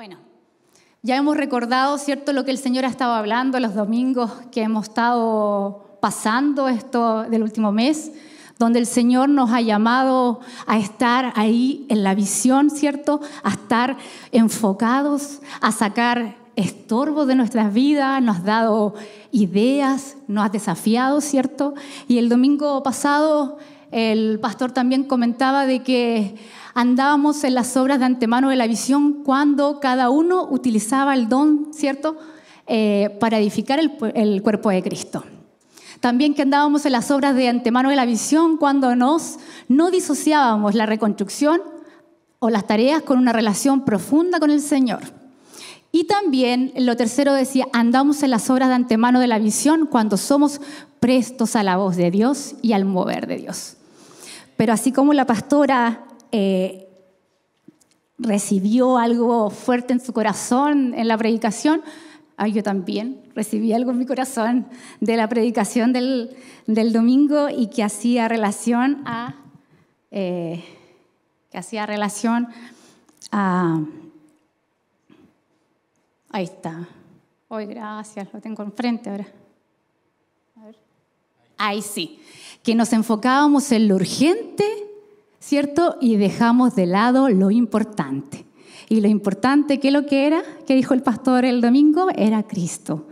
Bueno, ya hemos recordado, ¿cierto?, lo que el Señor ha estado hablando los domingos que hemos estado pasando esto del último mes, donde el Señor nos ha llamado a estar ahí en la visión, ¿cierto?, a estar enfocados, a sacar estorbo de nuestras vidas, nos ha dado ideas, nos ha desafiado, ¿cierto? Y el domingo pasado el pastor también comentaba de que andábamos en las obras de antemano de la visión cuando cada uno utilizaba el don, ¿cierto?, eh, para edificar el, cuerpo de Cristo. También que andábamos en las obras de antemano de la visión cuando nos no disociábamos la reconstrucción o las tareas con una relación profunda con el Señor. Y también lo tercero decía, andamos en las obras de antemano de la visión cuando somos prestos a la voz de Dios y al mover de Dios. Pero así como la pastora eh, recibió algo fuerte en su corazón en la predicación, yo también recibí algo en mi corazón de la predicación del, domingo y que hacía relación a... Eh, que hacía relación a... Ahí está. Hoy, gracias, lo tengo enfrente ahora. A Ahí sí. Que nos enfocábamos en lo urgente ¿cierto? Y dejamos de lado lo importante. Y lo importante, que lo que era? Que dijo el pastor el domingo, era Cristo.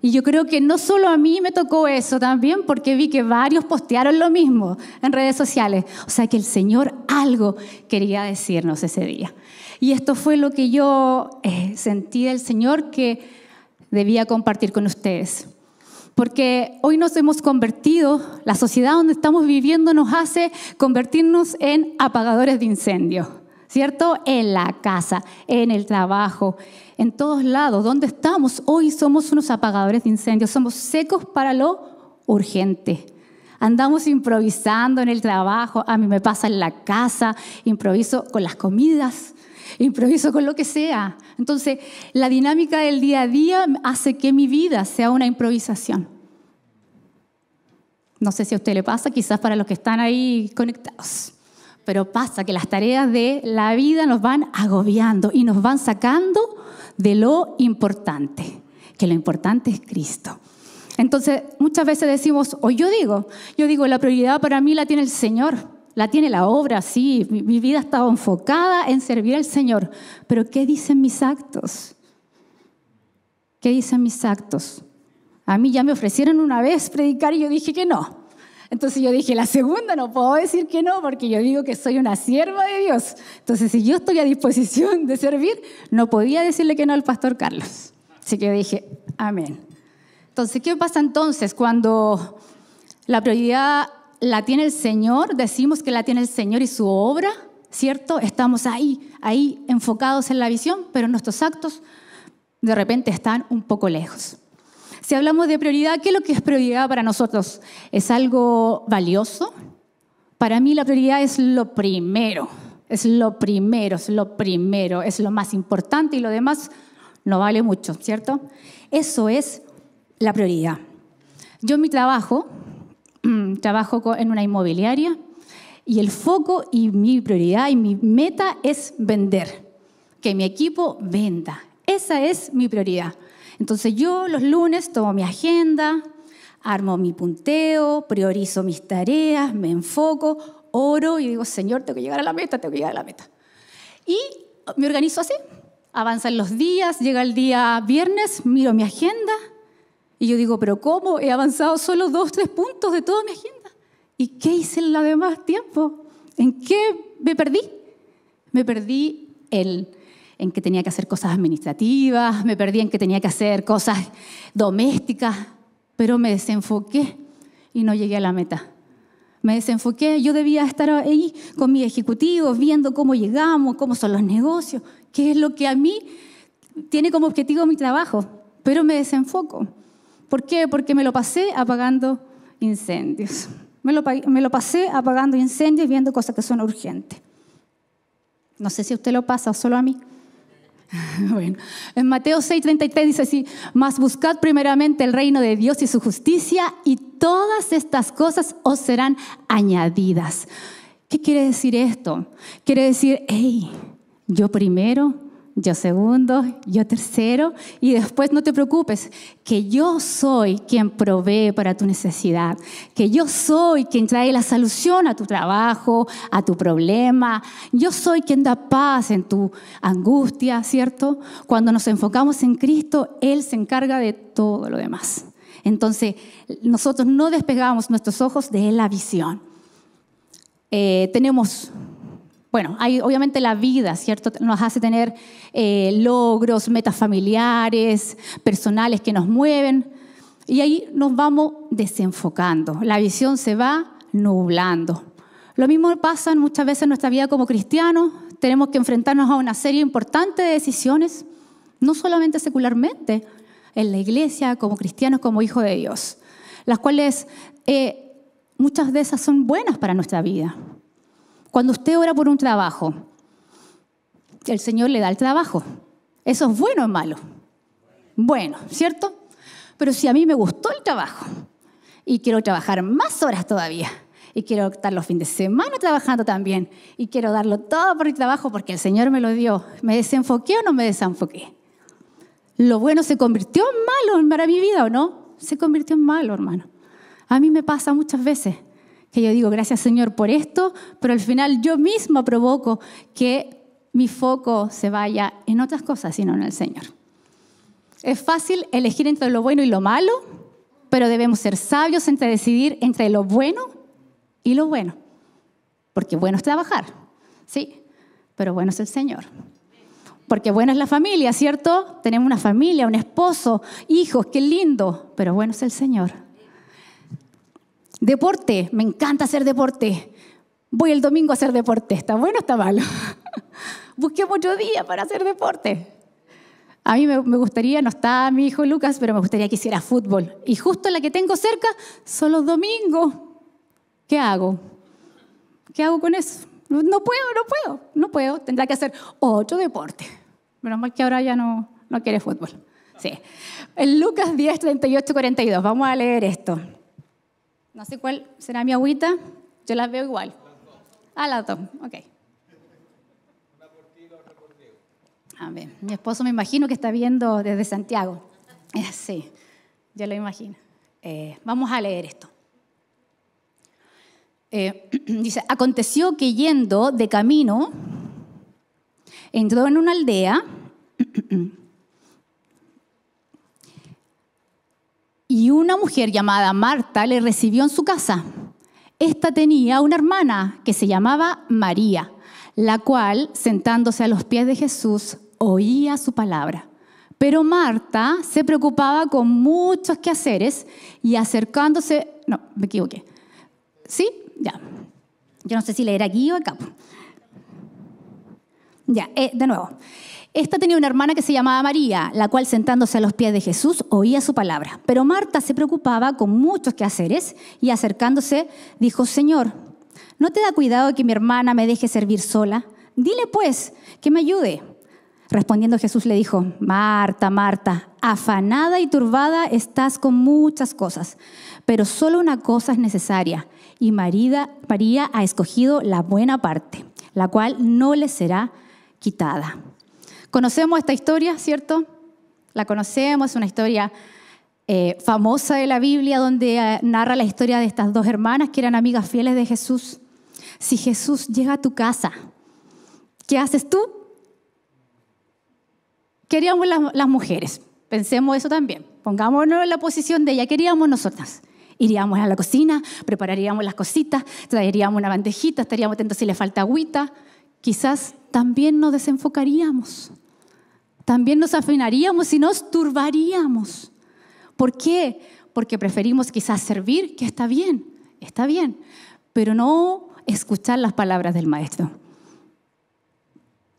Y yo creo que no solo a mí me tocó eso también, porque vi que varios postearon lo mismo en redes sociales. O sea que el Señor algo quería decirnos ese día. Y esto fue lo que yo eh, sentí del Señor que debía compartir con ustedes porque hoy nos hemos convertido, la sociedad donde estamos viviendo nos hace convertirnos en apagadores de incendios, ¿cierto? En la casa, en el trabajo, en todos lados, donde estamos hoy somos unos apagadores de incendios, somos secos para lo urgente. Andamos improvisando en el trabajo, a mí me pasa en la casa, improviso con las comidas, improviso con lo que sea. Entonces, la dinámica del día a día hace que mi vida sea una improvisación. No sé si a usted le pasa, quizás para los que están ahí conectados, pero pasa que las tareas de la vida nos van agobiando y nos van sacando de lo importante, que lo importante es Cristo. Entonces, muchas veces decimos, o yo digo, yo digo, la prioridad para mí la tiene el Señor la tiene la obra, sí, mi, vida estaba enfocada en servir al Señor, pero ¿qué dicen mis actos? ¿Qué dicen mis actos? A mí ya me ofrecieron una vez predicar y yo dije que no. Entonces yo dije, la segunda no puedo decir que no, porque yo digo que soy una sierva de Dios. Entonces, si yo estoy a disposición de servir, no podía decirle que no al pastor Carlos. Así que dije, amén. Entonces, ¿qué pasa entonces cuando la prioridad la tiene el Señor, decimos que la tiene el Señor y su obra, ¿cierto? Estamos ahí, ahí enfocados en la visión, pero nuestros actos de repente están un poco lejos. Si hablamos de prioridad, ¿qué es lo que es prioridad para nosotros? ¿Es algo valioso? Para mí la prioridad es lo primero, es lo primero, es lo primero, es lo más importante y lo demás no vale mucho, ¿cierto? Eso es la prioridad. Yo en mi trabajo, trabajo en una inmobiliaria y el foco y mi prioridad y mi meta es vender, que mi equipo venda. Esa es mi prioridad. Entonces yo los lunes tomo mi agenda, armo mi punteo, priorizo mis tareas, me enfoco, oro y digo, Señor, tengo que llegar a la meta, tengo que llegar a la meta. Y me organizo así. Avanzan los días, llega el día viernes, miro mi agenda y yo digo, pero ¿cómo? He avanzado solo dos, tres puntos de toda mi agenda. ¿Y qué hice en la demás tiempo? ¿En qué me perdí? Me perdí el en que tenía que hacer cosas administrativas, me perdí en que tenía que hacer cosas domésticas, pero me desenfoqué y no llegué a la meta. Me desenfoqué, yo debía estar ahí con mi ejecutivo, viendo cómo llegamos, cómo son los negocios, qué es lo que a mí tiene como objetivo mi trabajo, pero me desenfoco. ¿Por qué? Porque me lo pasé apagando incendios. Me lo, pasé apagando incendios viendo cosas que son urgentes. No sé si usted lo pasa o solo a mí. Bueno, en Mateo 6:33 dice así, mas buscad primeramente el reino de Dios y su justicia y todas estas cosas os serán añadidas. ¿Qué quiere decir esto? Quiere decir, hey, yo primero yo segundo, yo tercero, y después no te preocupes, que yo soy quien provee para tu necesidad, que yo soy quien trae la solución a tu trabajo, a tu problema, yo soy quien da paz en tu angustia, ¿cierto? Cuando nos enfocamos en Cristo, Él se encarga de todo lo demás. Entonces, nosotros no despegamos nuestros ojos de la visión. Eh, tenemos bueno, hay, obviamente la vida, ¿cierto? Nos hace tener eh, logros, metas familiares, personales que nos mueven. Y ahí nos vamos desenfocando. La visión se va nublando. Lo mismo pasa muchas veces en nuestra vida como cristianos. Tenemos que enfrentarnos a una serie importante de decisiones, no solamente secularmente, en la iglesia, como cristianos, como hijos de Dios, las cuales eh, muchas de esas son buenas para nuestra vida, cuando usted ora por un trabajo, el Señor le da el trabajo. ¿Eso es bueno o malo? Bueno, ¿cierto? Pero si a mí me gustó el trabajo y quiero trabajar más horas todavía y quiero estar los fines de semana trabajando también y quiero darlo todo por el trabajo porque el Señor me lo dio, ¿me desenfoqué o no me desenfoqué? Lo bueno se convirtió en malo para mi vida o no? Se convirtió en malo, hermano. A mí me pasa muchas veces que yo digo, gracias Señor por esto, pero al final yo mismo provoco que mi foco se vaya en otras cosas, sino en el Señor. Es fácil elegir entre lo bueno y lo malo, pero debemos ser sabios entre decidir entre lo bueno y lo bueno. Porque bueno es trabajar, sí, pero bueno es el Señor. Porque bueno es la familia, ¿cierto? Tenemos una familia, un esposo, hijos, qué lindo, pero bueno es el Señor. Deporte, me encanta hacer deporte. Voy el domingo a hacer deporte. ¿Está bueno o está malo? Busqué mucho día para hacer deporte. A mí me gustaría, no está mi hijo Lucas, pero me gustaría que hiciera fútbol. Y justo la que tengo cerca son los domingos. ¿Qué hago? ¿Qué hago con eso? No puedo, no puedo, no puedo. Tendrá que hacer ocho deporte. pero mal que ahora ya no, no quiere fútbol. Sí. En Lucas 10, 38, 42. Vamos a leer esto. No sé cuál será mi agüita, yo las veo igual. A ah, las dos, ok. A ver, mi esposo me imagino que está viendo desde Santiago. Eh, sí, ya lo imagino. Eh, vamos a leer esto. Eh, dice, aconteció que yendo de camino, entró en una aldea Y una mujer llamada Marta le recibió en su casa. Esta tenía una hermana que se llamaba María, la cual, sentándose a los pies de Jesús, oía su palabra. Pero Marta se preocupaba con muchos quehaceres y acercándose... No, me equivoqué. ¿Sí? Ya. Yo no sé si leer aquí o acá. Ya, eh, de nuevo. Esta tenía una hermana que se llamaba María, la cual sentándose a los pies de Jesús oía su palabra. Pero Marta se preocupaba con muchos quehaceres y acercándose dijo, Señor, ¿no te da cuidado que mi hermana me deje servir sola? Dile pues que me ayude. Respondiendo Jesús le dijo, Marta, Marta, afanada y turbada estás con muchas cosas, pero solo una cosa es necesaria y María, María ha escogido la buena parte, la cual no le será quitada. Conocemos esta historia, ¿cierto? La conocemos, es una historia eh, famosa de la Biblia donde eh, narra la historia de estas dos hermanas que eran amigas fieles de Jesús. Si Jesús llega a tu casa, ¿qué haces tú? Queríamos las, mujeres, pensemos eso también, pongámonos en la posición de ella, queríamos nosotras. Iríamos a la cocina, prepararíamos las cositas, traeríamos una bandejita, estaríamos atentos si le falta agüita. Quizás también nos desenfocaríamos también nos afinaríamos y nos turbaríamos. ¿Por qué? Porque preferimos quizás servir, que está bien, está bien, pero no escuchar las palabras del maestro.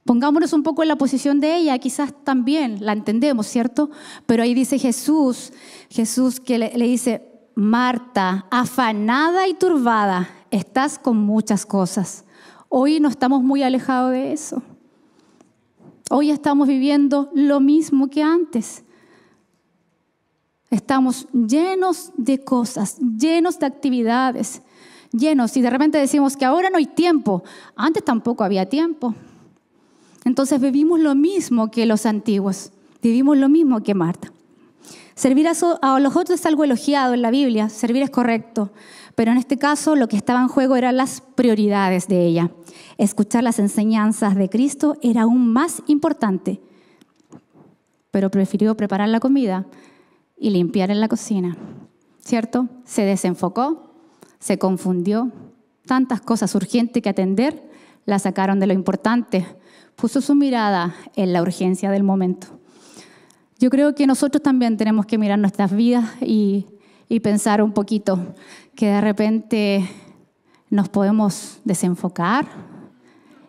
Pongámonos un poco en la posición de ella, quizás también la entendemos, ¿cierto? Pero ahí dice Jesús, Jesús que le, le dice, Marta, afanada y turbada, estás con muchas cosas. Hoy no estamos muy alejados de eso. Hoy estamos viviendo lo mismo que antes. Estamos llenos de cosas, llenos de actividades, llenos. Y de repente decimos que ahora no hay tiempo. Antes tampoco había tiempo. Entonces vivimos lo mismo que los antiguos. Vivimos lo mismo que Marta. Servir a, a los otros es algo elogiado en la Biblia. Servir es correcto pero en este caso lo que estaba en juego eran las prioridades de ella. Escuchar las enseñanzas de Cristo era aún más importante, pero prefirió preparar la comida y limpiar en la cocina, ¿cierto? Se desenfocó, se confundió, tantas cosas urgentes que atender la sacaron de lo importante, puso su mirada en la urgencia del momento. Yo creo que nosotros también tenemos que mirar nuestras vidas y y pensar un poquito que de repente nos podemos desenfocar.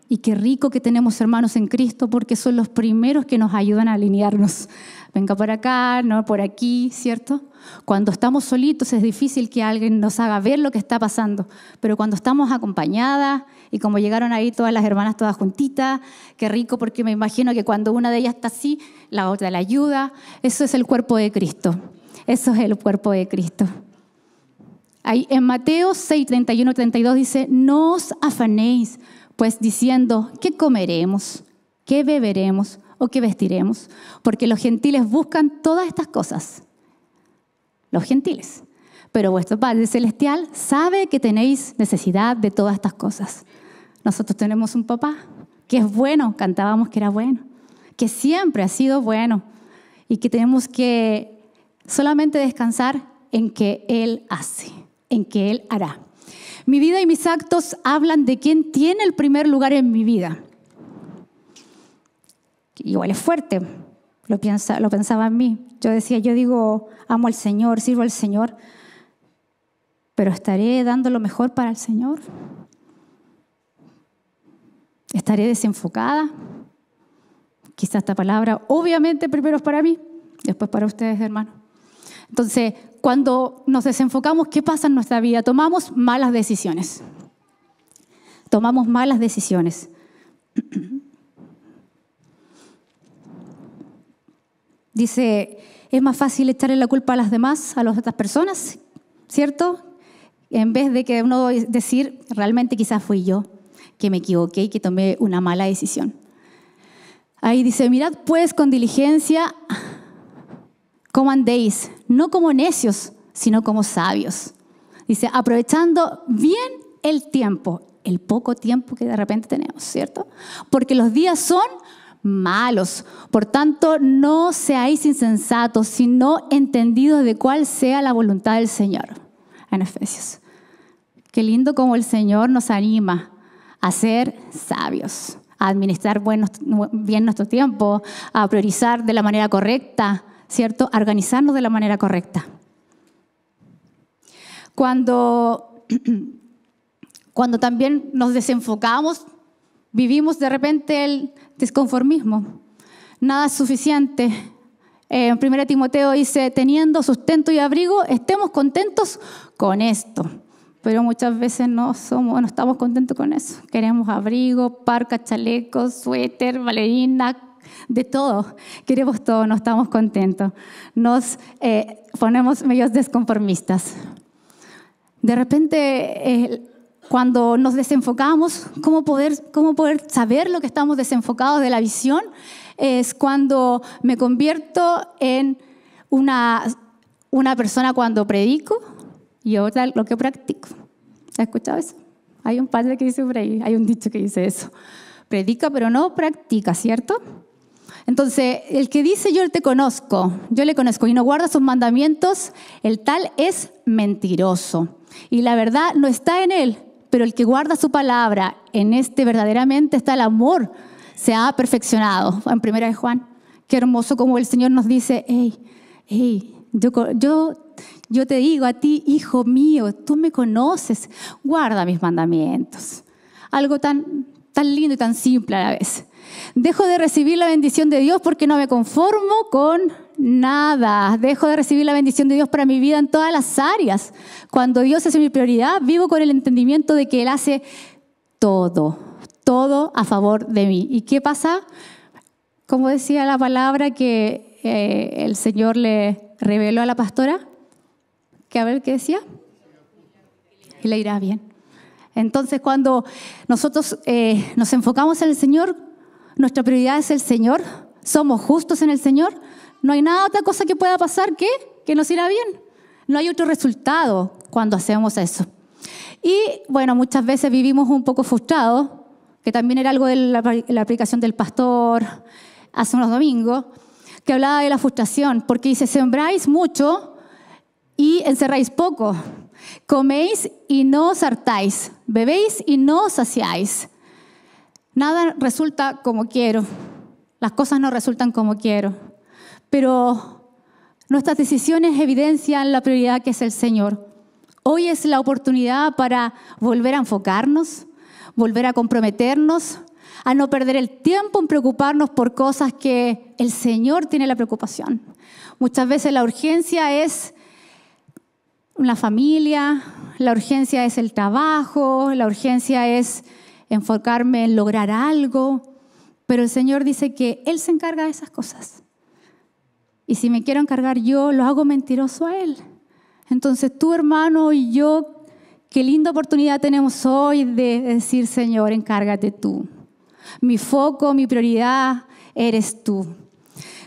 Y qué rico que tenemos hermanos en Cristo porque son los primeros que nos ayudan a alinearnos. Venga por acá, no por aquí, ¿cierto? Cuando estamos solitos es difícil que alguien nos haga ver lo que está pasando, pero cuando estamos acompañadas y como llegaron ahí todas las hermanas todas juntitas, qué rico porque me imagino que cuando una de ellas está así, la otra la ayuda, eso es el cuerpo de Cristo. Eso es el cuerpo de Cristo. Ahí en Mateo 6, 31, 32 dice, no os afanéis, pues diciendo, ¿qué comeremos? ¿Qué beberemos? ¿O qué vestiremos? Porque los gentiles buscan todas estas cosas. Los gentiles. Pero vuestro Padre Celestial sabe que tenéis necesidad de todas estas cosas. Nosotros tenemos un papá que es bueno, cantábamos que era bueno, que siempre ha sido bueno y que tenemos que Solamente descansar en que Él hace, en que Él hará. Mi vida y mis actos hablan de quién tiene el primer lugar en mi vida. Igual es fuerte, lo, pensaba en mí. Yo decía, yo digo, amo al Señor, sirvo al Señor, pero ¿estaré dando lo mejor para el Señor? ¿Estaré desenfocada? Quizá esta palabra, obviamente, primero es para mí, después para ustedes, hermanos. Entonces, cuando nos desenfocamos, ¿qué pasa en nuestra vida? Tomamos malas decisiones. Tomamos malas decisiones. Dice, es más fácil echarle la culpa a las demás, a las otras personas, ¿cierto? En vez de que uno decir, realmente quizás fui yo que me equivoqué y que tomé una mala decisión. Ahí dice, mirad pues con diligencia cómo andéis, no como necios, sino como sabios. Dice, aprovechando bien el tiempo, el poco tiempo que de repente tenemos, ¿cierto? Porque los días son malos. Por tanto, no seáis insensatos, sino entendidos de cuál sea la voluntad del Señor. En Efesios. Qué lindo como el Señor nos anima a ser sabios, a administrar bien nuestro tiempo, a priorizar de la manera correcta, ¿cierto? organizarnos de la manera correcta. Cuando, cuando también nos desenfocamos, vivimos de repente el desconformismo. Nada es suficiente. En 1 Timoteo dice, teniendo sustento y abrigo, estemos contentos con esto. Pero muchas veces no, somos, no estamos contentos con eso. Queremos abrigo, parca, chaleco, suéter, ballerina de todo. Queremos todo, no estamos contentos. Nos eh, ponemos medios desconformistas. De repente, eh, cuando nos desenfocamos, ¿cómo poder, saber lo que estamos desenfocados de la visión? Es cuando me convierto en una, una persona cuando predico y otra lo que practico. ¿Has escuchado eso? Hay un padre que dice por ahí, hay un dicho que dice eso. Predica pero no practica, ¿cierto? Entonces, el que dice yo te conozco, yo le conozco y no guarda sus mandamientos, el tal es mentiroso. Y la verdad no está en él, pero el que guarda su palabra, en este verdaderamente está el amor, se ha perfeccionado. En primera de Juan, qué hermoso como el Señor nos dice, hey, hey, yo, te digo a ti, hijo mío, tú me conoces, guarda mis mandamientos. Algo tan, tan lindo y tan simple a la vez. Dejo de recibir la bendición de Dios porque no me conformo con nada. Dejo de recibir la bendición de Dios para mi vida en todas las áreas. Cuando Dios es mi prioridad, vivo con el entendimiento de que Él hace todo, todo a favor de mí. ¿Y qué pasa? Como decía la palabra que eh, el Señor le reveló a la pastora, que a ver qué decía, y le irá bien. Entonces, cuando nosotros eh, nos enfocamos en el Señor, nuestra prioridad es el Señor, somos justos en el Señor, no hay nada otra cosa que pueda pasar que, que nos irá bien. No hay otro resultado cuando hacemos eso. Y bueno, muchas veces vivimos un poco frustrados, que también era algo de la, la aplicación del pastor hace unos domingos, que hablaba de la frustración, porque dice, sembráis mucho y encerráis poco, coméis y no os hartáis, bebéis y no os saciáis, Nada resulta como quiero, las cosas no resultan como quiero, pero nuestras decisiones evidencian la prioridad que es el Señor. Hoy es la oportunidad para volver a enfocarnos, volver a comprometernos, a no perder el tiempo en preocuparnos por cosas que el Señor tiene la preocupación. Muchas veces la urgencia es la familia, la urgencia es el trabajo, la urgencia es enfocarme en lograr algo, pero el Señor dice que Él se encarga de esas cosas. Y si me quiero encargar yo, lo hago mentiroso a Él. Entonces tú, hermano, y yo, qué linda oportunidad tenemos hoy de decir, Señor, encárgate tú. Mi foco, mi prioridad, eres tú.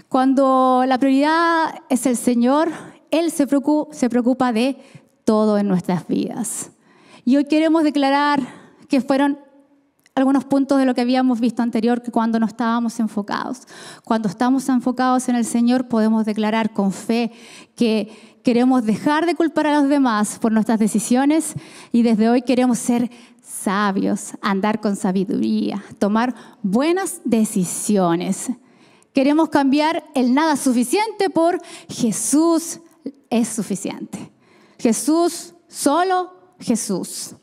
Cuando la prioridad es el Señor, Él se preocupa, se preocupa de todo en nuestras vidas. Y hoy queremos declarar que fueron algunos puntos de lo que habíamos visto anterior, que cuando no estábamos enfocados. Cuando estamos enfocados en el Señor podemos declarar con fe que queremos dejar de culpar a los demás por nuestras decisiones y desde hoy queremos ser sabios, andar con sabiduría, tomar buenas decisiones. Queremos cambiar el nada suficiente por Jesús es suficiente. Jesús, solo Jesús.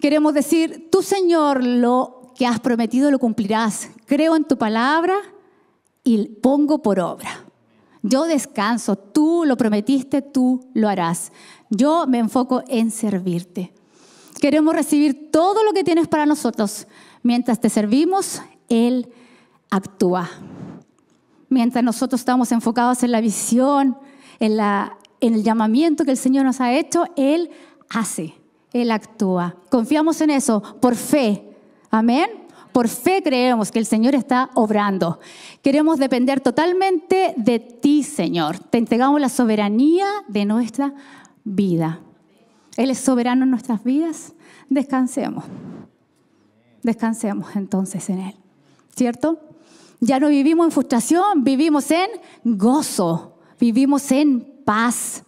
Queremos decir, tú Señor, lo que has prometido lo cumplirás. Creo en tu palabra y pongo por obra. Yo descanso, tú lo prometiste, tú lo harás. Yo me enfoco en servirte. Queremos recibir todo lo que tienes para nosotros. Mientras te servimos, Él actúa. Mientras nosotros estamos enfocados en la visión, en, el llamamiento que el Señor nos ha hecho, Él hace. Él actúa. Confiamos en eso por fe. Amén. Por fe creemos que el Señor está obrando. Queremos depender totalmente de ti, Señor. Te entregamos la soberanía de nuestra vida. Él es soberano en nuestras vidas. Descansemos. Descansemos entonces en Él. ¿Cierto? Ya no vivimos en frustración, vivimos en gozo, vivimos en paz.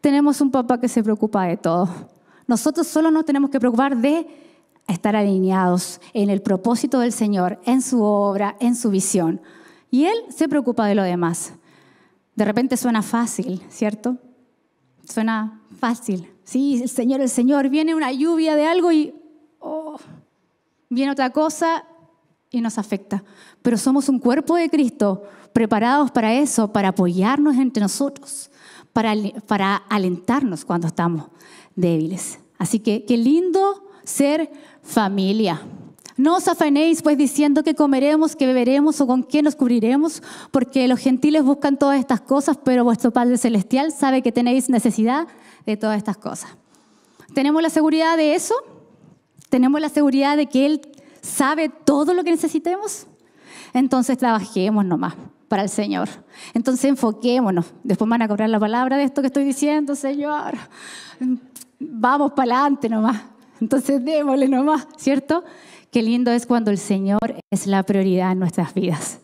Tenemos un papá que se preocupa de todo. Nosotros solo nos tenemos que preocupar de estar alineados en el propósito del Señor, en su obra, en su visión. Y Él se preocupa de lo demás. De repente suena fácil, ¿cierto? Suena fácil. Sí, el Señor, el Señor, viene una lluvia de algo y oh, viene otra cosa y nos afecta. Pero somos un cuerpo de Cristo preparados para eso, para apoyarnos entre nosotros, para, alentarnos cuando estamos débiles. Así que qué lindo ser familia. No os afanéis pues diciendo que comeremos, que beberemos o con qué nos cubriremos, porque los gentiles buscan todas estas cosas, pero vuestro Padre Celestial sabe que tenéis necesidad de todas estas cosas. ¿Tenemos la seguridad de eso? ¿Tenemos la seguridad de que Él sabe todo lo que necesitemos? Entonces trabajemos nomás para el Señor. Entonces enfoquémonos. Después van a cobrar la palabra de esto que estoy diciendo, Señor. Vamos para adelante nomás. Entonces démosle nomás, ¿cierto? Qué lindo es cuando el Señor es la prioridad en nuestras vidas.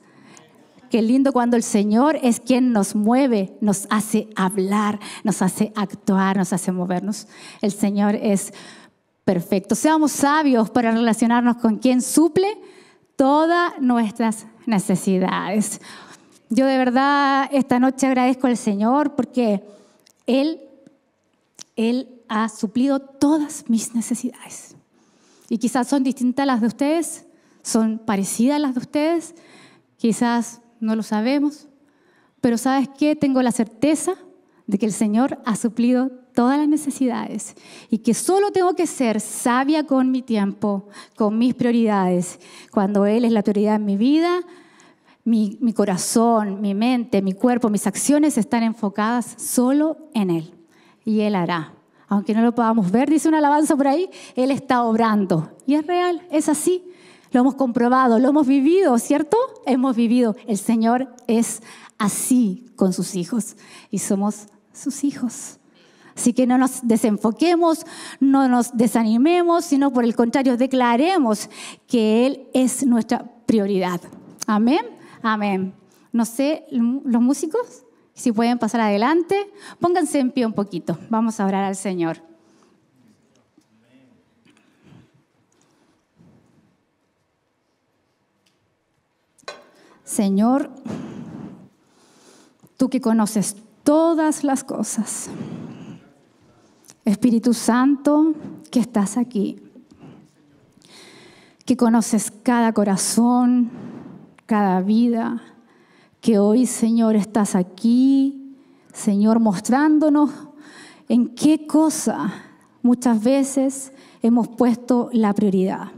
Qué lindo cuando el Señor es quien nos mueve, nos hace hablar, nos hace actuar, nos hace movernos. El Señor es perfecto. Seamos sabios para relacionarnos con quien suple todas nuestras necesidades. Yo de verdad esta noche agradezco al Señor porque Él, Él ha suplido todas mis necesidades. Y quizás son distintas las de ustedes, son parecidas las de ustedes, quizás no lo sabemos, pero sabes qué, tengo la certeza de que el Señor ha suplido todas las necesidades y que solo tengo que ser sabia con mi tiempo, con mis prioridades. Cuando Él es la prioridad en mi vida, mi, corazón, mi mente, mi cuerpo, mis acciones están enfocadas solo en Él. Y Él hará. Aunque no lo podamos ver, dice una alabanza por ahí, Él está obrando. Y es real, es así. Lo hemos comprobado, lo hemos vivido, ¿cierto? Hemos vivido. El Señor es así con sus hijos y somos sus hijos. Así que no nos desenfoquemos, no nos desanimemos, sino por el contrario, declaremos que Él es nuestra prioridad. Amén. Amén. No sé, los músicos, si pueden pasar adelante, pónganse en pie un poquito. Vamos a orar al Señor. Señor, tú que conoces todas las cosas, Espíritu Santo, que estás aquí, que conoces cada corazón, cada vida, que hoy, Señor, estás aquí, Señor, mostrándonos en qué cosa muchas veces hemos puesto la prioridad.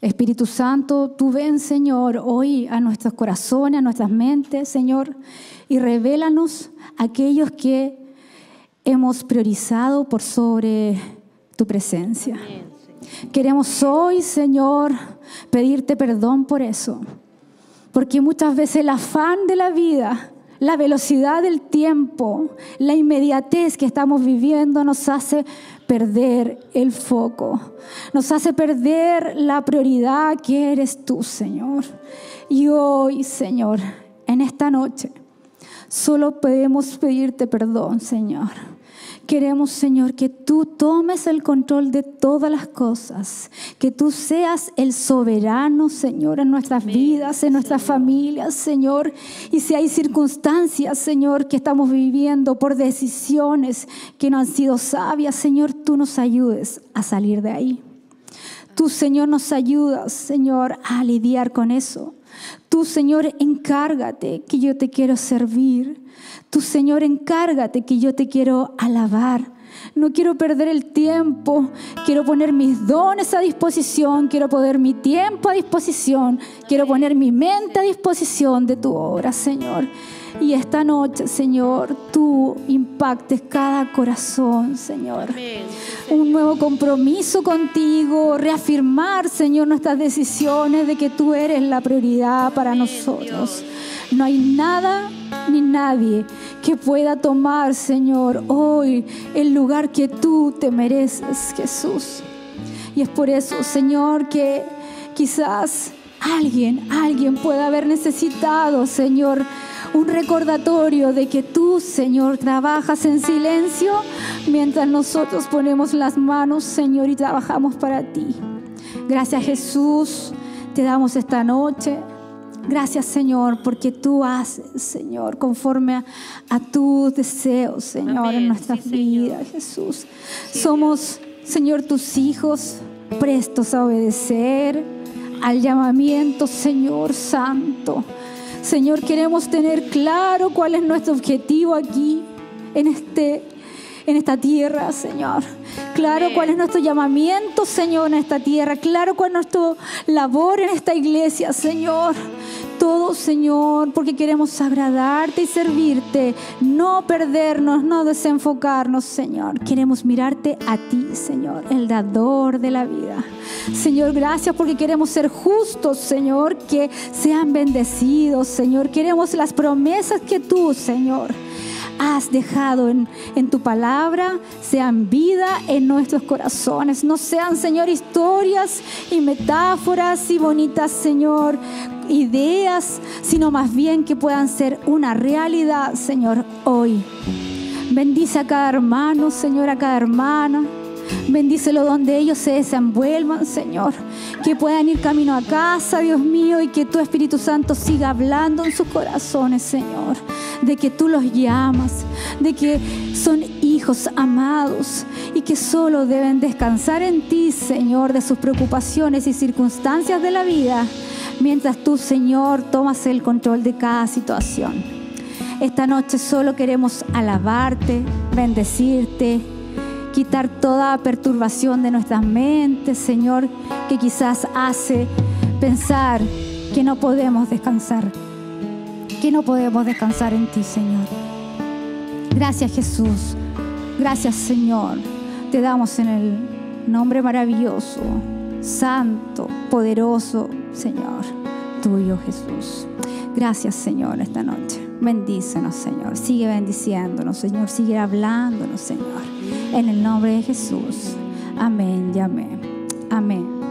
Espíritu Santo, tú ven, Señor, hoy a nuestros corazones, a nuestras mentes, Señor, y revélanos aquellos que hemos priorizado por sobre tu presencia. Queremos hoy, Señor, pedirte perdón por eso. Porque muchas veces el afán de la vida, la velocidad del tiempo, la inmediatez que estamos viviendo nos hace perder el foco, nos hace perder la prioridad que eres tú, Señor. Y hoy, Señor, en esta noche, solo podemos pedirte perdón, Señor Queremos, Señor, que tú tomes el control de todas las cosas, que tú seas el soberano, Señor, en nuestras vidas, en nuestras familias, Señor. Y si hay circunstancias, Señor, que estamos viviendo por decisiones que no han sido sabias, Señor, tú nos ayudes a salir de ahí. Tú, Señor, nos ayudas, Señor, a lidiar con eso, Tú, Señor, encárgate que yo te quiero servir. Tú, Señor, encárgate que yo te quiero alabar. No quiero perder el tiempo. Quiero poner mis dones a disposición. Quiero poner mi tiempo a disposición. Quiero poner mi mente a disposición de tu obra, Señor. Y esta noche, Señor, tú impactes cada corazón, Señor. Un nuevo compromiso contigo, reafirmar, Señor, nuestras decisiones de que tú eres la prioridad para nosotros. No hay nada ni nadie que pueda tomar, Señor, hoy el lugar que tú te mereces, Jesús. Y es por eso, Señor, que quizás alguien, alguien pueda haber necesitado, Señor, un recordatorio de que tú, Señor, trabajas en silencio mientras nosotros ponemos las manos, Señor, y trabajamos para ti. Gracias, Jesús, te damos esta noche. Gracias, Señor, porque tú haces, Señor, conforme a, tus deseos, Señor, en nuestras vidas, Jesús. Somos, Señor, tus hijos, prestos a obedecer al llamamiento, Señor Santo Señor, queremos tener claro cuál es nuestro objetivo aquí, en, este, en esta tierra, Señor. Claro cuál es nuestro llamamiento, Señor, en esta tierra. Claro cuál es nuestra labor en esta iglesia, Señor todo, Señor, porque queremos agradarte y servirte, no perdernos, no desenfocarnos, Señor. Queremos mirarte a ti, Señor, el dador de la vida. Señor, gracias porque queremos ser justos, Señor, que sean bendecidos, Señor. Queremos las promesas que tú, Señor has dejado en, tu palabra sean vida en nuestros corazones. No sean, Señor, historias y metáforas y bonitas, Señor, ideas, sino más bien que puedan ser una realidad, Señor, hoy. Bendice a cada hermano, Señor, a cada hermana. Bendícelo donde ellos se desenvuelvan, Señor. Que puedan ir camino a casa, Dios mío, y que tu Espíritu Santo siga hablando en sus corazones, Señor. De que tú los llamas, de que son hijos amados y que solo deben descansar en ti, Señor, de sus preocupaciones y circunstancias de la vida, mientras tú, Señor, tomas el control de cada situación. Esta noche solo queremos alabarte, bendecirte quitar toda perturbación de nuestras mentes, Señor, que quizás hace pensar que no podemos descansar, que no podemos descansar en ti, Señor. Gracias Jesús, gracias Señor, te damos en el nombre maravilloso, santo, poderoso, Señor, tuyo Jesús. Gracias Señor esta noche. Bendícenos Señor, sigue bendiciéndonos Señor, sigue hablándonos Señor. En el nombre de Jesús. Amén y amén. Amén.